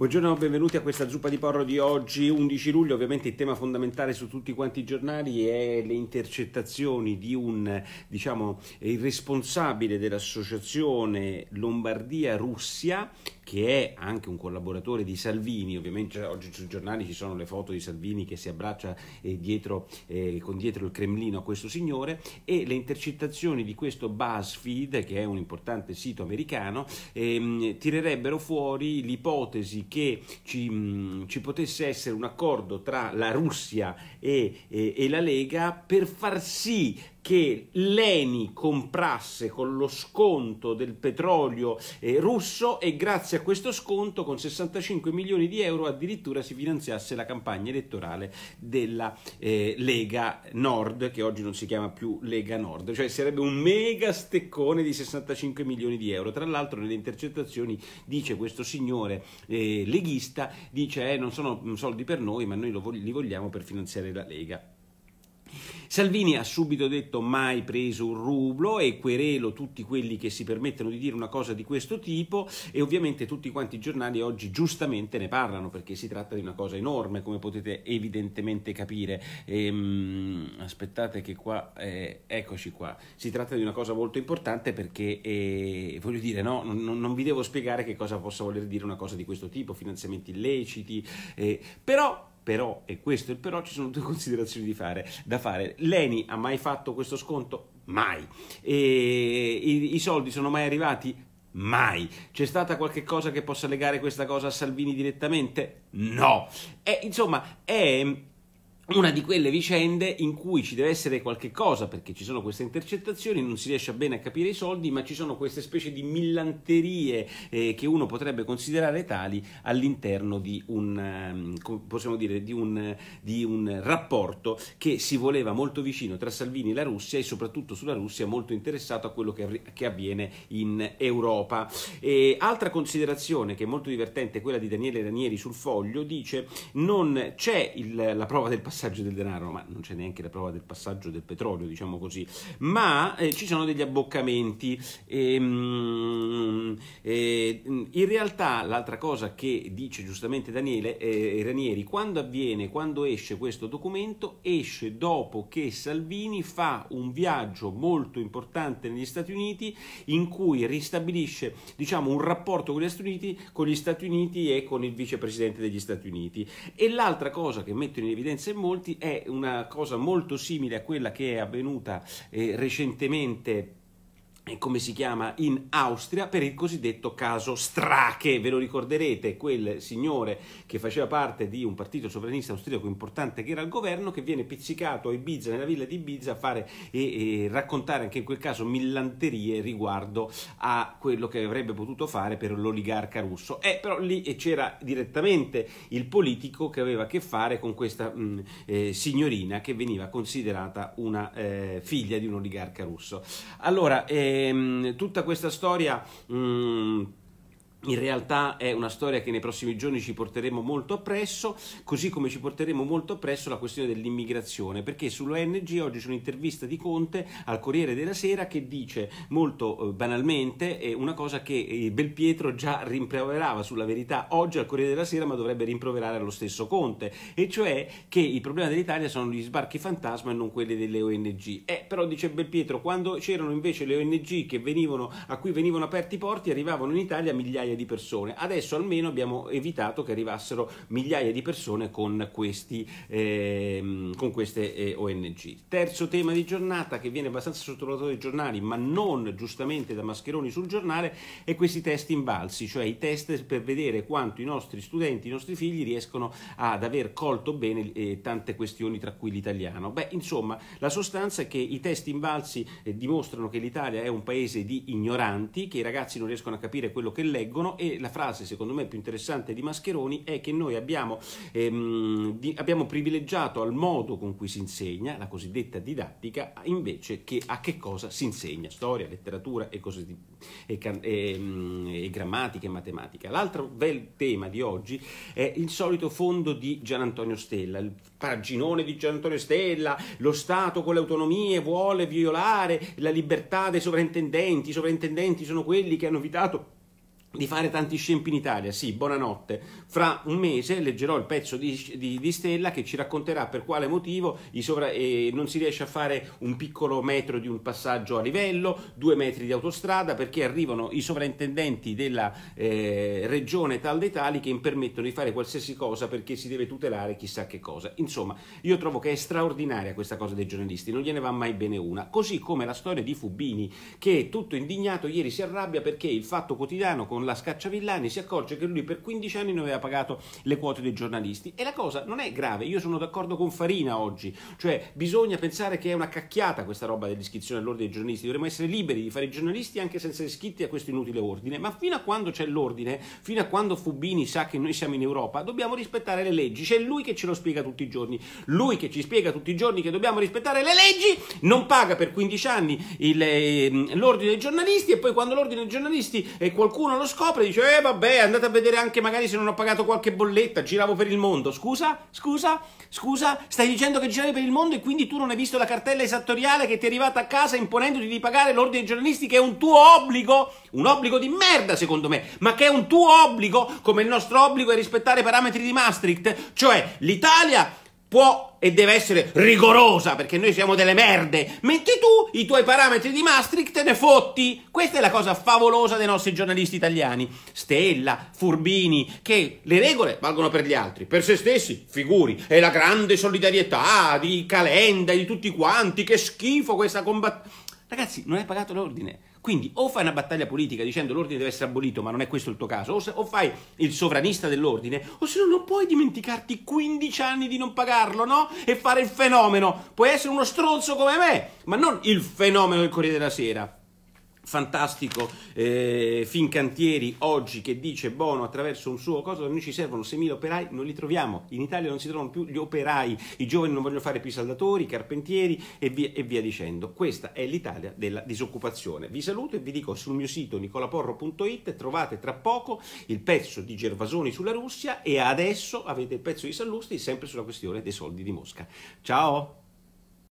Buongiorno, benvenuti a questa zuppa di porro di oggi, 11 luglio. Ovviamente il tema fondamentale su tutti quanti i giornali è le intercettazioni di un diciamo, il responsabile dell'associazione Lombardia-Russia che è anche un collaboratore di Salvini, ovviamente cioè, oggi sui giornali ci sono le foto di Salvini che si abbraccia eh, dietro, eh, con dietro il Cremlino a questo signore e le intercettazioni di questo BuzzFeed, che è un importante sito americano, ehm, tirerebbero fuori l'ipotesi che ci, mh, mm, ci, potesse essere un accordo tra la Russia e, e, e la Lega per far sì che l'ENI comprasse con lo sconto del petrolio eh, russo e grazie a questo sconto con 65 milioni di euro addirittura si finanziasse la campagna elettorale della eh, Lega Nord, che oggi non si chiama più Lega Nord, cioè sarebbe un mega steccone di 65 milioni di euro. Tra l'altro nelle intercettazioni dice questo signore eh, leghista, dice eh, non sono mm, soldi per noi ma noi vog li vogliamo per finanziare la Lega. Salvini ha subito detto mai preso un rublo e querelo tutti quelli che si permettono di dire una cosa di questo tipo e ovviamente tutti quanti i giornali oggi giustamente ne parlano perché si tratta di una cosa enorme come potete evidentemente capire. Ehm, aspettate che qua, eh, eccoci qua, si tratta di una cosa molto importante perché eh, voglio dire no, non, non, vi devo spiegare che cosa possa voler dire una cosa di questo tipo, finanziamenti illeciti, eh, però però, e questo è il però, ci sono due considerazioni fare, da fare. Leni ha mai fatto questo sconto? Mai. E, i, I soldi sono mai arrivati? Mai. C'è stata qualche cosa che possa legare questa cosa a Salvini direttamente? No. E, insomma, è una di quelle vicende in cui ci deve essere qualche cosa perché ci sono queste intercettazioni, non si riesce bene a capire i soldi, ma ci sono queste specie di millanterie eh, che uno potrebbe considerare tali all'interno di un, ehm, dire, di, un, di un, rapporto che si voleva molto vicino tra Salvini e la Russia e soprattutto sulla Russia molto interessato a quello che, che avviene in Europa. E altra considerazione che è molto divertente è quella di Daniele Ranieri sul foglio, dice non c'è il, la prova del passato passaggio del denaro, ma non c'è neanche la prova del passaggio del petrolio, diciamo così, ma eh, ci sono degli abboccamenti. E, mm, e, eh, in realtà l'altra cosa che dice giustamente Daniele eh, Ranieri, quando avviene, quando esce questo documento, esce dopo che Salvini fa un viaggio molto importante negli Stati Uniti in cui ristabilisce diciamo, un rapporto con gli Stati Uniti, con gli Stati Uniti e con il vicepresidente degli Stati Uniti. E l'altra cosa che metto in evidenza è molto molti è una cosa molto simile a quella che è avvenuta eh, recentemente come si chiama in Austria per il cosiddetto caso Strache, ve lo ricorderete, quel signore che faceva parte di un partito sovranista austriaco importante che era il governo che viene pizzicato a Ibiza, nella villa di Ibiza a fare e, e raccontare anche in quel caso millanterie riguardo a quello che avrebbe potuto fare per l'oligarca russo. Eh, però lì eh, c'era direttamente il politico che aveva a che fare con questa mh, mm, eh, signorina che veniva considerata una eh, figlia di un oligarca russo. Allora, eh, mh, ehm, tutta questa storia... Mh, in realtà è una storia che nei prossimi giorni ci porteremo molto appresso, così come ci porteremo molto appresso la questione dell'immigrazione, perché sull'ONG oggi c'è un'intervista di Conte al Corriere della Sera che dice molto eh, banalmente una cosa che eh, Belpietro già rimproverava sulla verità oggi al Corriere della Sera, ma dovrebbe rimproverare allo stesso Conte, e cioè che il problema dell'Italia sono gli sbarchi fantasma e non quelli delle ONG. Eh, però dice Belpietro, quando c'erano invece le ONG venivano, a cui venivano aperti i porti, arrivavano in Italia migliaia migliaia di persone. Adesso almeno abbiamo evitato che arrivassero migliaia di persone con, questi, eh, con queste eh, ONG. Terzo tema di giornata che viene abbastanza sottovalutato dai giornali, ma non giustamente da Mascheroni sul giornale, è questi test invalsi, cioè i test per vedere quanto i nostri studenti, i nostri figli riescono ad aver colto bene eh, tante questioni, tra cui l'italiano. Beh, insomma, la sostanza è che i test imbalsi eh, dimostrano che l'Italia è un paese di ignoranti, che i ragazzi non riescono a capire quello che leggono, dicono e la frase secondo me più interessante di Mascheroni è che noi abbiamo, ehm, di, abbiamo privilegiato al modo con cui si insegna, la cosiddetta didattica, invece che a che cosa si insegna, storia, letteratura e, cose di, e, e, ehm, e grammatica e matematica. L'altro bel tema di oggi è il solito fondo di Gian Antonio Stella, il paginone di Gian Antonio Stella, lo Stato con le autonomie vuole violare la libertà dei sovrintendenti, i sovrintendenti sono quelli che hanno evitato di fare tanti scempi in Italia, sì, buonanotte. Fra un mese leggerò il pezzo di, di, di Stella che ci racconterà per quale motivo sovra, eh, non si riesce a fare un piccolo metro di un passaggio a livello, due metri di autostrada, perché arrivano i sovrintendenti della eh, regione tal dei tali che impermettono di fare qualsiasi cosa perché si deve tutelare chissà che cosa. Insomma, io trovo che è straordinaria questa cosa dei giornalisti, non gliene va mai bene una. Così come la storia di Fubini, che tutto indignato ieri si arrabbia perché il Fatto Quotidiano con con la Scacciavillani si accorge che lui per 15 anni non aveva pagato le quote dei giornalisti e la cosa non è grave, io sono d'accordo con Farina oggi, cioè bisogna pensare che è una cacchiata questa roba dell'iscrizione all'ordine dei giornalisti, dovremmo essere liberi di fare i giornalisti anche senza iscritti a questo inutile ordine, ma fino a quando c'è l'ordine, fino a quando Fubini sa che noi siamo in Europa, dobbiamo rispettare le leggi, c'è lui che ce lo spiega tutti i giorni, lui che ci spiega tutti i giorni che dobbiamo rispettare le leggi, non paga per 15 anni il, ehm, l'ordine dei giornalisti e poi quando l'ordine dei giornalisti e eh, qualcuno lo scopre dice, eh vabbè, andate a vedere anche magari se non ho pagato qualche bolletta, giravo per il mondo. Scusa, scusa, scusa, stai dicendo che giravi per il mondo e quindi tu non hai visto la cartella esattoriale che ti è arrivata a casa imponendoti di pagare l'ordine giornalisti che è un tuo obbligo, un obbligo di merda secondo me, ma che è un tuo obbligo come il nostro obbligo è rispettare i parametri di Maastricht, cioè l'Italia può e deve essere rigorosa perché noi siamo delle merde, mentre tu i tuoi parametri di Maastricht te ne fotti. Questa è la cosa favolosa dei nostri giornalisti italiani. Stella, Furbini, che le regole valgono per gli altri, per se stessi, figuri. E la grande solidarietà di Calenda, e di tutti quanti, che schifo questa combattuta. Ragazzi, non hai pagato l'ordine. Quindi o fai una battaglia politica dicendo l'ordine deve essere abolito, ma non è questo il tuo caso, o, se, o fai il sovranista dell'ordine, o se no non puoi dimenticarti 15 anni di non pagarlo, no? E fare il fenomeno. Puoi essere uno stronzo come me, ma non il fenomeno del Corriere della Sera fantastico eh, Fincantieri oggi che dice Bono attraverso un suo coso, noi ci servono 6.000 operai, non li troviamo, in Italia non si trovano più gli operai, i giovani non vogliono fare più i saldatori, i carpentieri e via, e via dicendo. Questa è l'Italia della disoccupazione. Vi saluto e vi dico sul mio sito nicolaporro.it trovate tra poco il pezzo di Gervasoni sulla Russia e adesso avete il pezzo di Sallusti sempre sulla questione dei soldi di Mosca. Ciao!